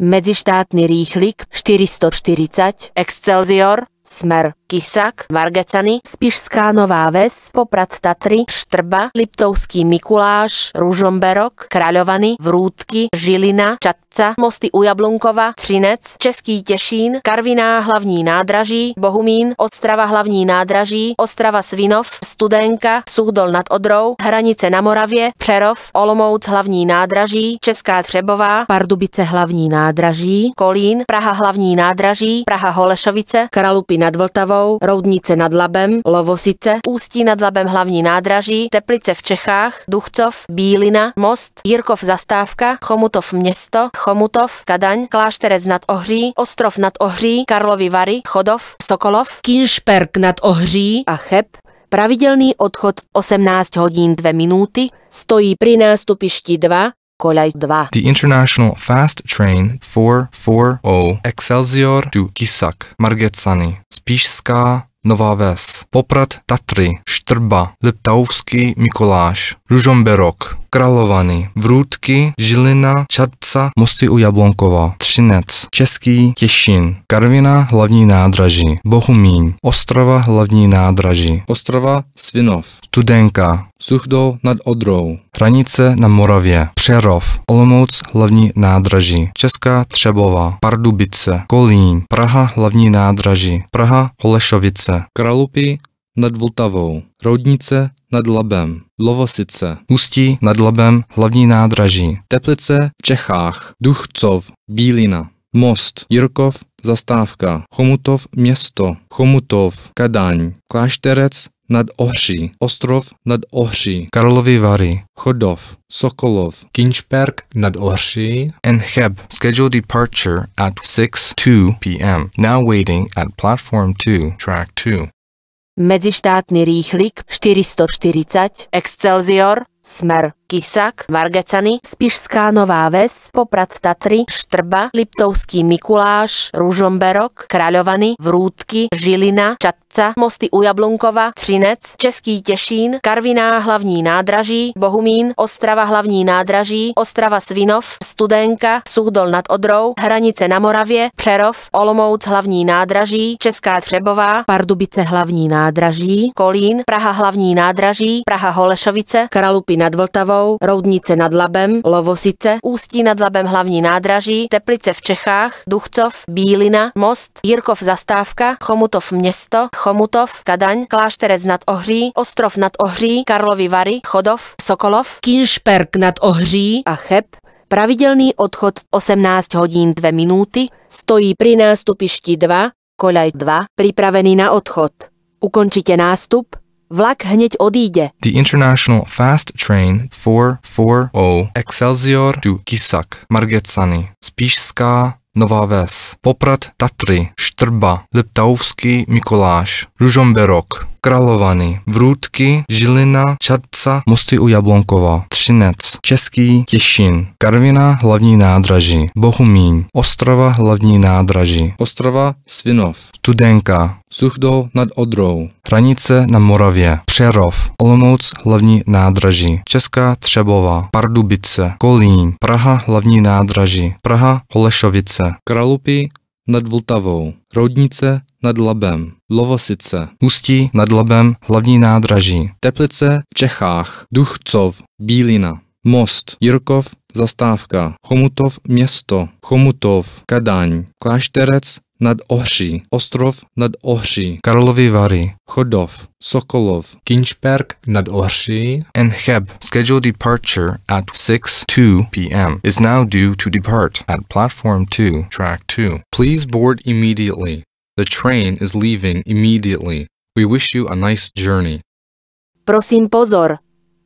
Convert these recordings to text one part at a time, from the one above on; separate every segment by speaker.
Speaker 1: medzištátny rýchlik 440 Excelsior Smer Kisak, Vargecany, Spišská Nová Ves, Poprad Tatry, Štrba, Liptovský Mikuláš, Ružomberok, Kraľovany, Vrútky, Žilina, Čatca, Mosty u Jablunkova, Třinec, Český Těšín, Karviná hlavní nádraží, Bohumín, Ostrava hlavní nádraží, Ostrava Svinov, Studenka, Suchdol nad Odrou, Hranice na Moravě, Přerov, Olomouc hlavní nádraží, Česká Třebová, Pardubice hlavní nádraží, Kolín, Praha hlavní nádraží, Praha Holešovice, Kralupy nad Vltavou, Vltavou, Roudnice nad Labem, Lovosice, Ústí nad Labem hlavní nádraží, Teplice v Čechách, Duchcov, Bílina, Most, Jirkov zastávka, Chomutov město, Chomutov, Kadaň, Klášterec nad Ohří, Ostrov nad Ohří, Karlovy Vary, Chodov, Sokolov, Kinšperk nad Ohří a Cheb. Pravidelný odchod 18 hodin 2 minúty stojí pri nástupišti 2 kolej 2. The
Speaker 2: International Fast Train 440 Excelsior to Kisak, Margecany, Spíšská, Nová Ves, Poprad, Tatry, Štrba, Liptauvský Mikoláš, Ružomberok, Kralovany, Vrůdky, Žilina, Čadca, Mosty u Jablonkova, Třinec, Český, Těšin, Karvina, hlavní nádraží, Bohumín, Ostrava, hlavní nádraží, Ostrava, Svinov, Studenka, Suchdol nad Odrou, Hranice na Moravě, Přerov, Olomouc hlavní nádraží, Česká Třebova, Pardubice, Kolín, Praha hlavní nádraží, Praha Holešovice, Kralupy nad Vltavou, Roudnice nad Labem, Lovosice, Ústí nad Labem hlavní nádraží, Teplice v Čechách, Duchcov, Bílina, Most, Jirkov, Zastávka, Chomutov město, Chomutov, Kadaň, Klášterec, nad Ohří, Ostrov nad Ohří, Karlovy Vary, Chodov, Sokolov, Kinchberg nad Ohří, and Heb. Scheduled departure at 6.2 p.m. Now waiting at platform 2, track 2.
Speaker 1: Mezištátny rýchlik 440 Excelsior Smer Kisak, Vargecany, Spišská Nová Ves, Poprad Tatry, Štrba, Liptovský Mikuláš, Ružomberok, Kráľovany, Vrútky, Žilina, Čatca, Mosty u Jablunkova, Třinec, Český Těšín, Karviná hlavní nádraží, Bohumín, Ostrava hlavní nádraží, Ostrava Svinov, Studenka, Suchdol nad Odrou, Hranice na Moravě, Přerov, Olomouc hlavní nádraží, Česká Třebová, Pardubice hlavní nádraží, Kolín, Praha hlavní nádraží, Praha Holešovice, Kralupy nad Vltavou, Vltavou, Roudnice nad Labem, Lovosice, Ústí nad Labem hlavní nádraží, Teplice v Čechách, Duchcov, Bílina, Most, Jirkov zastávka, Chomutov město, Chomutov, Kadaň, Klášterec nad Ohří, Ostrov nad Ohří, Karlovy Vary, Chodov, Sokolov, Kinšperk nad Ohří a Cheb. Pravidelný odchod 18 hodin 2 minúty stojí pri nástupišti 2, kolaj 2, připravený na odchod. Ukončíte nástup Vlak hneď odíde.
Speaker 2: The international fast train 440 Excelsior to Kisak, Margecany, Spišská, Nová Ves, Poprad, Tatry, Štrba, Leptauvský, Mikuláš, Ružomberok, Královany, Vrůdky, Žilina, Čadca, Mosty u Jablonkova, Třinec, Český, Těšin, Karvina, hlavní nádraží, Bohumín, Ostrava, hlavní nádraží, Ostrava, Svinov, Studenka, Suchdol nad Odrou, Hranice na Moravě, Přerov, Olomouc, hlavní nádraží, Česká Třebova, Pardubice, Kolín, Praha, hlavní nádraží, Praha, Holešovice, Kralupy, nad Vltavou, Roudnice nad Labem, Lovosice, Ústí nad Labem, hlavní nádraží, Teplice v Čechách, Duchcov, Bílina, Most, Jirkov, zastávka, Chomutov město, Chomutov, Kadaň, Klášterec, nad Ohří, ostrov nad Ohří, Karlovy Vary, Chodov, Sokolov, Kinchberg nad Ohří, and Heb. Scheduled departure at 6.2 p.m. is now due to depart at platform 2, track 2. Please board immediately. The train is leaving immediately. We wish you a nice journey.
Speaker 1: Prosím pozor.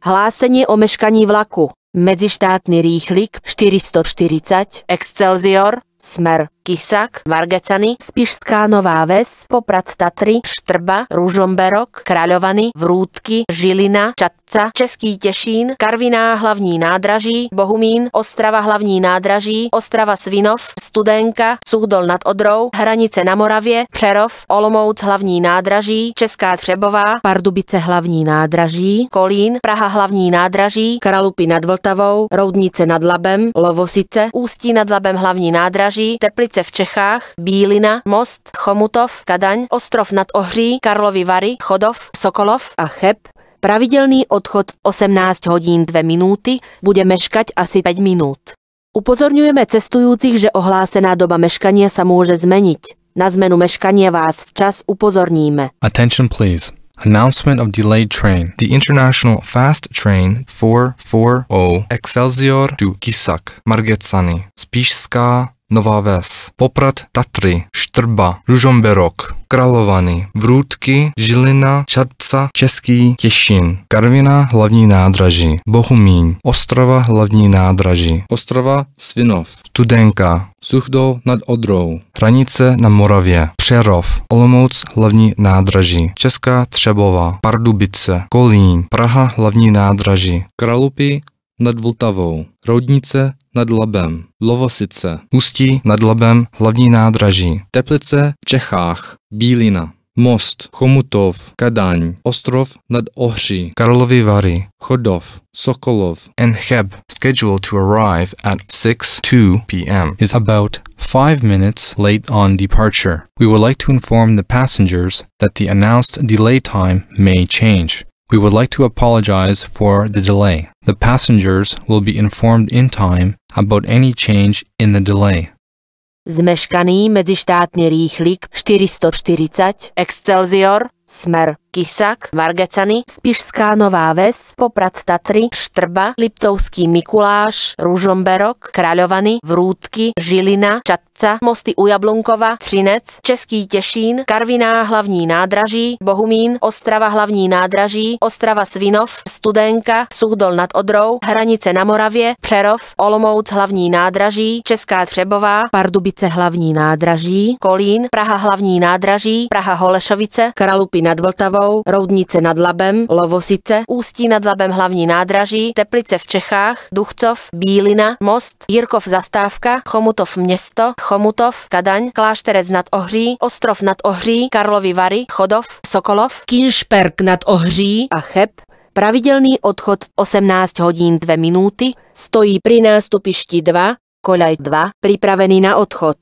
Speaker 1: Hlásení o meškaní vlaku. Medzištátny rýchlik 440 Excelsior Smer Kisak, Vargecany, Spišská Nová Ves, Poprad Tatry, Štrba, Ružomberok, Kráľovany, Vrútky, Žilina, Čatca, Český Těšín, Karviná hlavní nádraží, Bohumín, Ostrava hlavní nádraží, Ostrava Svinov, Studenka, Suchdol nad Odrou, Hranice na Moravě, Přerov, Olomouc hlavní nádraží, Česká Třebová, Pardubice hlavní nádraží, Kolín, Praha hlavní nádraží, Kralupy nad Vltavou, Roudnice nad Labem, Lovosice, Ústí nad Labem hlavní nádraží, Teplice Vítkovice v Čechách, Bílina, Most, Chomutov, Kadaň, Ostrov nad Ohří, Karlovy Vary, Chodov, Sokolov a Cheb Pravidelný odchod 18 hodín 2 minúty bude meškať asi 5 minút. Upozorňujeme cestujúcich, že ohlásená doba meškania sa môže zmeniť. Na zmenu meškania vás včas upozorníme.
Speaker 2: Attention please. Announcement of delayed train. The international fast train 440 Excelsior to Kisak, Margetsani, Spišská, Nová Ves, Poprad Tatry, Štrba, Ružomberok, Královany, Vrůdky, Žilina, Čadca, Český Těšin, Karvina hlavní nádraží, Bohumín, Ostrava hlavní nádraží, Ostrava Svinov, Studenka, Suchdol nad Odrou, Hranice na Moravě, Přerov, Olomouc hlavní nádraží, Česká Třebova, Pardubice, Kolín, Praha hlavní nádraží, Kralupy nad Vltavou, Roudnice nad Labem, Lovosice, Ústí nad Labem, hlavní nádraží, Teplice v Čechách, Bílina. Most, Chomutov, Kadaň, Ostrov nad Ohří, Karlovy Vary, Chodov, Sokolov, and Heb scheduled to arrive at 6.2 p.m., is about 5 minutes late on departure. We would like to inform the passengers that the announced delay time may change. We would like to apologize for the delay. The passengers will be informed in time about any change in the delay.
Speaker 1: Zmeškaný medzištátny rýchlik 440 Excelsior Smer, Kisak, Vargecany, Spišská Nová Ves, Poprad Tatry, Štrba, Liptovský Mikuláš, Ružomberok, Kráľovany, Vrútky, Žilina, Čatca, Mosty u Jablunkova, Třinec, Český Těšín, Karviná hlavní nádraží, Bohumín, Ostrava hlavní nádraží, Ostrava Svinov, Studenka, Suchdol nad Odrou, Hranice na Moravě, Přerov, Olomouc hlavní nádraží, Česká Třebová, Pardubice hlavní nádraží, Kolín, Praha hlavní nádraží, Praha Holešovice, Kralupin nad Vltavou, Roudnice nad Labem, Lovosice, Ústí nad Labem hlavní nádraží, Teplice v Čechách, Duchcov, Bílina, Most, Jirkov zastávka, Chomutov město, Chomutov, Kadaň, Klášterec nad Ohří, Ostrov nad Ohří, Karlovy Vary, Chodov, Sokolov, Kinšperk nad Ohří a Cheb. Pravidelný odchod 18 hodin 2 minuty stojí pri nástupišti 2, kolej 2, připravený na odchod.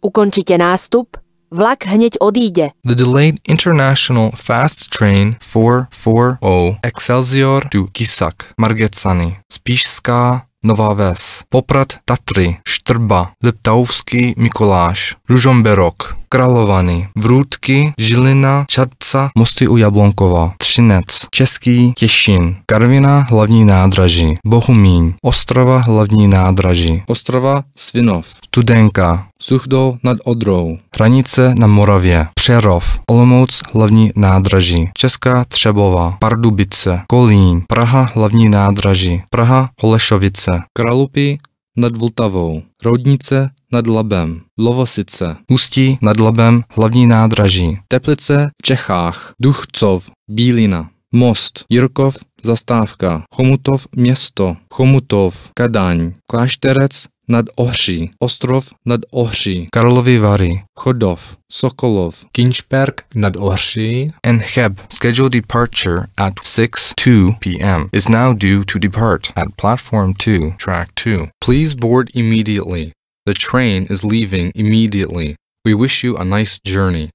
Speaker 1: Ukončíte nástup Vlak hneď odíde.
Speaker 2: The delayed international fast train 440 Excelsior to Kisak, Margecany, Spišská Nová Ves, Poprad, Tatry, Štrba, Leptauvský Mikuláš, Ružomberok, Královany, Vrůdky, Žilina, Čadca, Mosty u Jablonkova, Třinec, Český, Těšin, Karvina, hlavní nádraží, Bohumín, Ostrava, hlavní nádraží, Ostrava, Svinov, Studenka, Suchdol nad Odrou, Hranice na Moravě, Přerov, Olomouc, hlavní nádraží, Česká Třebova, Pardubice, Kolín, Praha, hlavní nádraží, Praha, Holešovice, Kralupy nad Vltavou, Roudnice, nad Labem, Lovosice, Ústí nad Labem, Hlavní nádraží, Teplice v Čechách, Duchcov, Bílina, Most, Jirkov, Zastávka, Chomutov město, Chomutov, Kadaň, Klášterec, nad Ohří, Ostrov nad Ohří, Karlovy Vary, Chodov, Sokolov, Kinchberg nad Ohří, and Heb. Scheduled departure at 6.2 p.m. is now due to depart at platform 2, track 2. Please board immediately. The train is leaving immediately. We wish you a nice journey.